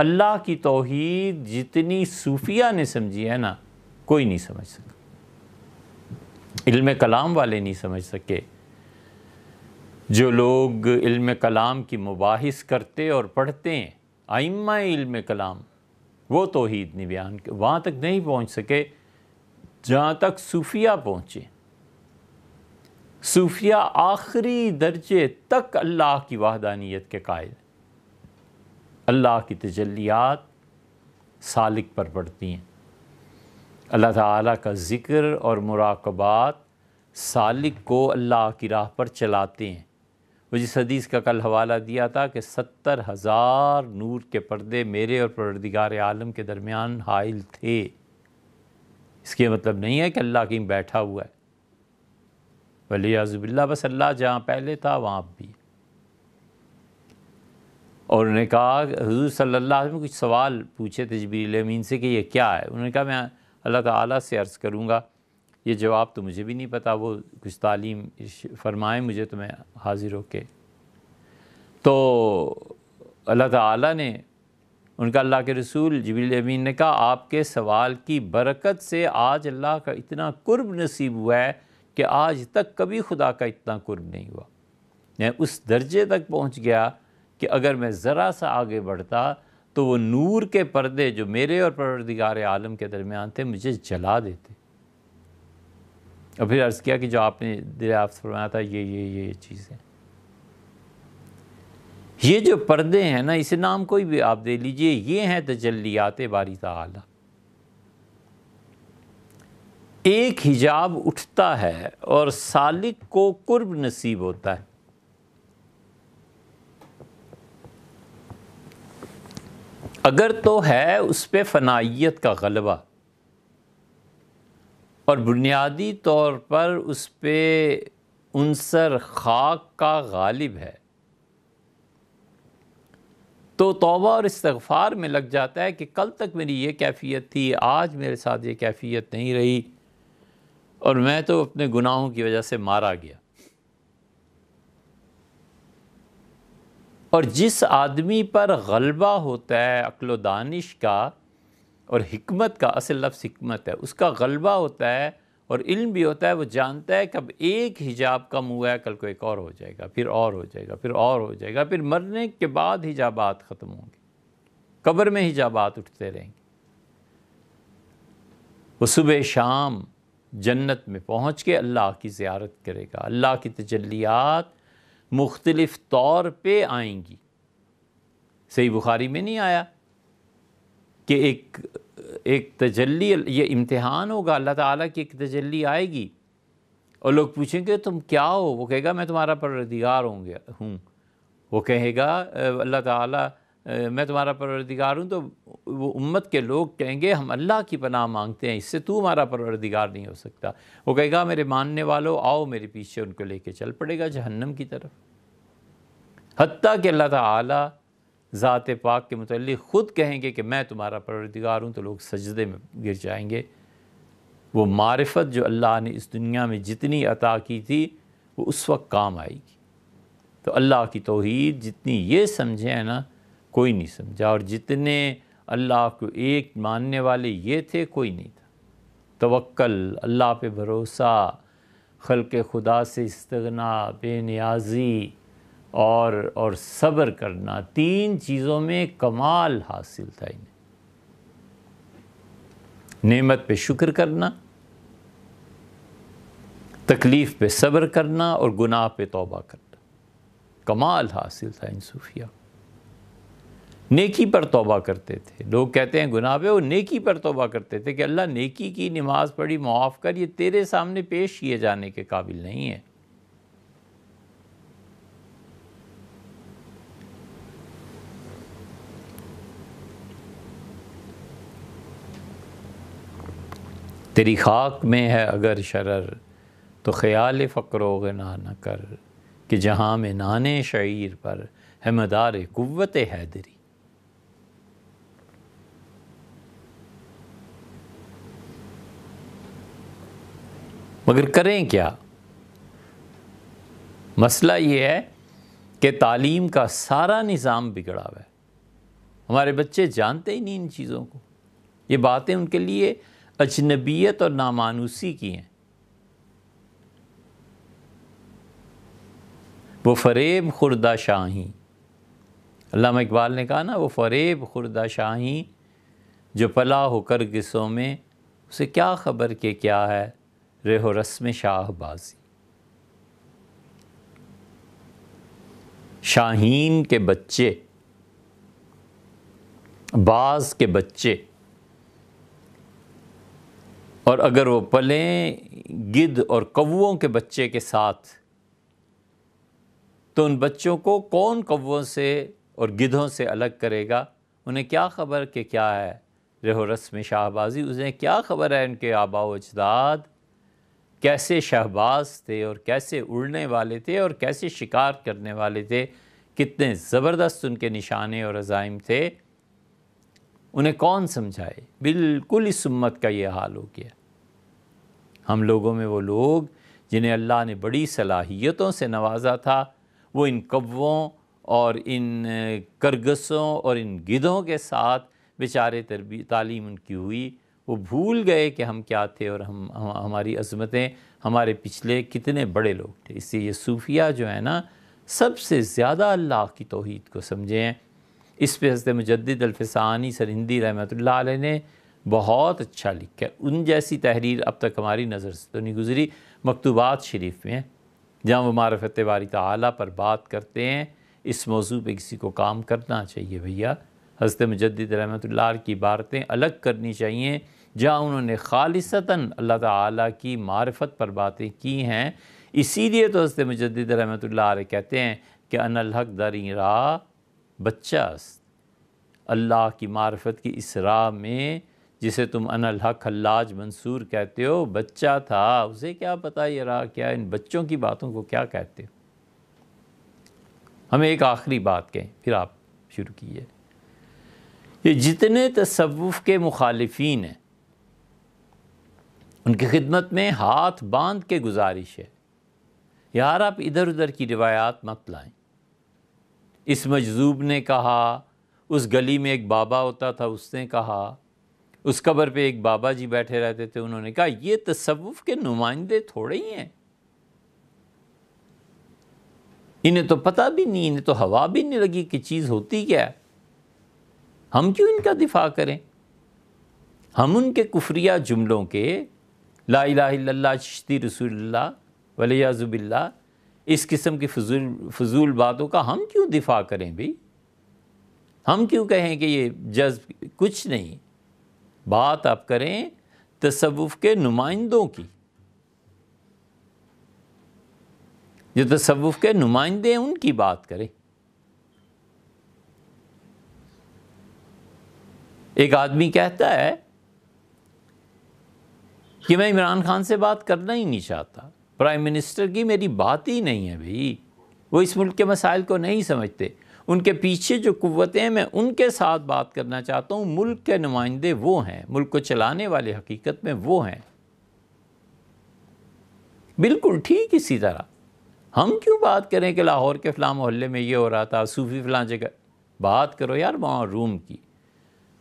अल्लाह की तोहद जितनी सूफिया ने समझी है ना कोई नहीं समझ सका इल्म कलाम वाले नहीं समझ सके जो लोग इल्म कलाम की मुबास करते और पढ़ते हैं आइम्मा इल्म कलाम वो तोहद नहीं बयान वहाँ तक नहीं पहुँच सके जहाँ तक सूफिया पहुँचे सूफिया आखिरी दर्जे तक अल्लाह की वाहदानियत के कायल अल्लाह की तजलियात सालिक पर पड़ती हैं अल्लाह ताला का ज़िक्र और मुराकबात सालिक को अल्लाह की राह पर चलाते हैं वो जिस हदीस का कल हवाला दिया था कि सत्तर हज़ार नूर के पर्दे मेरे और परदगार आलम के दरमियान हाइल थे इसके मतलब नहीं है कि अल्लाह कहीं बैठा हुआ है वली अज़बिल्ला बस अल्लाह जहाँ पहले था वहाँ भी और उन्होंने कहा हजूर सल्ला ने कुछ सवाल पूछे थे जबरील अमीन से कि यह क्या है उन्होंने कहा मैं अल्लाह ताली से अर्ज़ करूँगा ये जवाब तो मुझे भी नहीं पता वो कुछ तालीम फरमाएँ मुझे तो मैं हाज़िर हो के तो अल्लाह ताली ने उनका अल्लाह के रसूल जबील अमीन ने कहा आपके सवाल की बरकत से आज अल्लाह का इतना कुर्ब नसीब हुआ है कि आज तक कभी खुदा का इतना कुर्ब नहीं हुआ मैं उस दर्जे तक पहुँच गया कि अगर मैं ज़रा सा आगे बढ़ता तो वो नूर के पर्दे जो मेरे और परवरदिगार आलम के दरमियान थे मुझे जला देते और फिर अर्ज़ किया कि जो आपने दरियाफ्त फरमाया था ये ये ये चीज़ है ये जो पर्दे हैं ना इसे नाम कोई भी आप दे लीजिए ये हैं तजल्लियात बारी तला एक हिजाब उठता है और सालिक को कुर्ब नसीब होता है अगर तो है उस पर फनाइत का गलबा और बुनियादी तौर पर उस पर उनसर खाक का गालिब है तो तोबा और इस्तफ़ार में लग जाता है कि कल तक मेरी ये कैफियत थी आज मेरे साथ ये कैफियत नहीं रही और मैं तो अपने गुनाहों की वजह से मारा गया और जिस आदमी पर गलबा होता है अक्ल दानिश का और हमत का असल लफ्स हमत है उसका गलबा होता है और इल्म भी होता है वो जानता है कि अब एक हिजाब कम हुआ है कल को एक और हो जाएगा फिर और हो जाएगा फिर और हो जाएगा फिर मरने के बाद हिजाबात ख़त्म होंगे कब्र में हिजाबात उठते रहेंगे वो सुबह शाम जन्नत में पहुँच के अल्लाह की ज़्यारत करेगा अल्लाह की तजलियात मुख्तलफ़ तौर पर आएंगी सही बुखारी में नहीं आया कि एक एक तजल्ली ये इम्तहान होगा अल्लाह ताला की एक तजल्ली आएगी और लोग पूछेंगे तुम क्या हो वो कहेगा मैं तुम्हारा परदिगार होंगे हूँ वो कहेगा अल्लाह ताला मैं तुम्हारा परवरदिगार हूँ तो वो उम्मत के लोग कहेंगे हम अल्लाह की पनाह मांगते हैं इससे तू हमारा परवरदिगार नहीं हो सकता वो कहेगा मेरे मानने वालों आओ मेरे पीछे उनको लेके चल पड़ेगा जहन्नम की तरफ हती कि अल्लाह ताला ज़ात पाक के मतलब ख़ुद कहेंगे कि मैं तुम्हारा परवरदिगार हूँ तो लोग सजदे में गिर जाएंगे वो मारफत जो अल्लाह ने इस दुनिया में जितनी अता की थी वो उस वक्त काम आएगी तो अल्लाह की तोहद जितनी ये समझें ना कोई नहीं समझा और जितने अल्लाह को एक मानने वाले ये थे कोई नहीं था तवक्ल अल्लाह पे भरोसा खल के खुदा से इस्तना बेनियाजी और और सब्र करना तीन चीज़ों में कमाल हासिल था इन्हें नेमत पे शुक्र करना तकलीफ़ पे सब्र करना और गुनाह पे तौबा करना कमाल हासिल था इन सूफिया को नेकी पर तोबा करते थे लोग कहते हैं गुनाह पे वो नेकी पर तोबा करते थे कि अल्लाह नेकी की नमाज पढ़ी मुआफ़ कर ये तेरे सामने पेश किए जाने के काबिल नहीं है तेरी खाक में है अगर शरर तो ख्याल व गना न कर कि जहाँ में नाने शरीर पर है मदार हैदरी मगर करें क्या मसला ये है कि तालीम का सारा निज़ाम बिगड़ा हुआ है हमारे बच्चे जानते ही नहीं इन चीज़ों को ये बातें उनके लिए अजनबीयत और नामानुसी की हैं वो फरेब खुर्दा शाही अल्लाह इकबाल ने कहा ना वो फरेब खुर्दा शाही जो पला होकर गिसों में उसे क्या ख़बर के क्या है रेहो रस्म शाहबाजी शाहीन के बच्चे बाज के बच्चे और अगर वो पलें गिद्ध और कौओं के बच्चे के साथ तो उन बच्चों को कौन कौओं से और गिद्धों से अलग करेगा उन्हें क्या ख़बर कि क्या है रेहो रस्म शाहबाजी उन्हें क्या ख़बर है उनके आबाजाद अजदाद कैसे शहबाज थे और कैसे उड़ने वाले थे और कैसे शिकार करने वाले थे कितने ज़बरदस्त उनके निशाने और अज़ाइम थे उन्हें कौन समझाए बिल्कुल इस उम्मत का ये हाल हो गया हम लोगों में वो लोग जिन्हें अल्लाह ने बड़ी सलाहियतों से नवाजा था वो इन कव्वों और इन करगसों और इन गिदों के साथ बेचारे तरबी तालीम उनकी हुई वो भूल गए कि हम क्या थे और हम, हम हमारी अजमतें हमारे पिछले कितने बड़े लोग थे इससे ये सूफिया जो है ना सबसे ज़्यादा अल्लाह की तोहद को समझें इस पर हंसते मुजद अलफसानी हिंदी रहमत ने बहुत अच्छा लिखा है उन जैसी तहरीर अब तक हमारी नज़र से तो नहीं गुजरी मकतूबात शरीफ में जहाँ वो मारफत वारी तला पर बात करते हैं इस मौजू पर किसी को काम करना चाहिए भैया हज़त मुजद रहमत की इबारतें अलग करनी चाहिए जहाँ उन्होंने खालिसता अल्लाह ताला की मारफत पर बातें की हैं इसीलिए तो हस्त मुजद रहमत ला कहते हैं कि अनलहक दरी रा बच्चा अल्लाह की मारफत की इस राह में जिसे तुम अनहक हल्लाज मंसूर कहते हो बच्चा था उसे क्या पता ये राह क्या इन बच्चों की बातों को क्या कहते हो हमें एक आखिरी बात कहें फिर आप शुरू कीजिए ये जितने तसवुफ़ के मुखालफी हैं उनकी खिदमत में हाथ बांध के गुजारिश है यार आप इधर उधर की रिवायात मत लाएं इस मजजूब ने कहा उस गली में एक बाबा होता था उसने कहा उस कबर पे एक बाबा जी बैठे रहते थे उन्होंने कहा ये तसव्वुफ के नुमाइंदे थोड़े ही हैं इन्हें तो पता भी नहीं इन्हें तो हवा भी नहीं लगी कि चीज़ होती क्या है हम क्यों इनका दिफा करें हम उनके कुफरिया जुमलों के ला चश्ती शश्ती वलिया वलियाज़ुबिल्ला इस किस्म की फजूल फजूल बातों का हम क्यों दिफा करें भाई हम क्यों कहें कि ये जज्ब कुछ नहीं बात आप करें तसवुफ़ के नुमाइंदों की जो तसवुफ़ के नुमाइंदे हैं उनकी बात करें एक आदमी कहता है कि मैं इमरान खान से बात करना ही नहीं चाहता प्राइम मिनिस्टर की मेरी बात ही नहीं है भाई वो इस मुल्क के मसाइल को नहीं समझते उनके पीछे जो कुतें हैं मैं उनके साथ बात करना चाहता हूँ मुल्क के नुमाइंदे वो हैं मुल्क को चलाने वाले हकीकत में वो हैं बिल्कुल ठीक इसी तरह हम क्यों बात करें कि लाहौर के फ़लाँ मोहल्ले में ये हो रहा था सूफ़ी फ़लाँ जगह बात करो यार वहाँ रूम की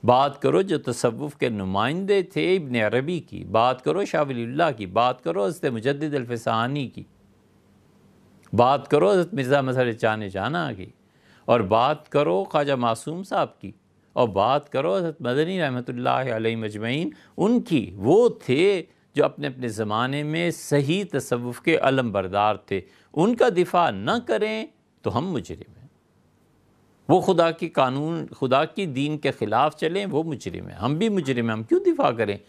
बात करो जो तसवुफ़ के नुमाइंदे थे इबन अरबी की बात करो शाह की बात करो हजरत मुजद अलफसानी की बात करो हजरत मिर्ज़ा मसर चान जाना की और बात करो ख्वाजा मासूम साहब की और बात करो हजरत मदनी रहमत मजमैन उनकी वो थे जो अपने अपने ज़माने में सही तसवुफ़ के अलम बरदार थे उनका दिफा न करें तो हम मुजरिम हैं वो खुदा की कानून खुदा की दीन के ख़िलाफ़ चलें वो मुजरिम हैं हम भी मुजरिम हैं हम क्यों दिफा करें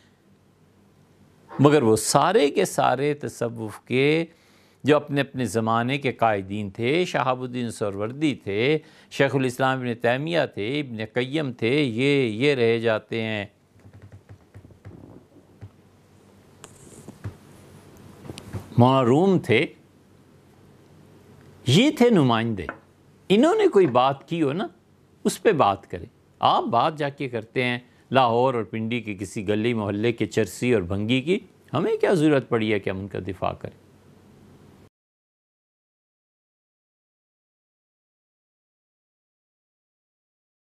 मगर वो सारे के सारे तसवुफ़ के जो अपने अपने ज़माने के कायदीन थे शहाबुद्दीन सरवर्दी थे शेखुलस्लाम इबन तैमिया थे इबन कैम थे ये ये रह जाते हैं मारूम थे ये थे नुमाइंदे इन्होंने कोई बात की हो ना उस पर बात करें आप बात जाके करते हैं लाहौर और पिंडी के किसी गली मोहल्ले के चरसी और भंगी की हमें क्या ज़रूरत पड़ी है कि हम उनका दिफा करें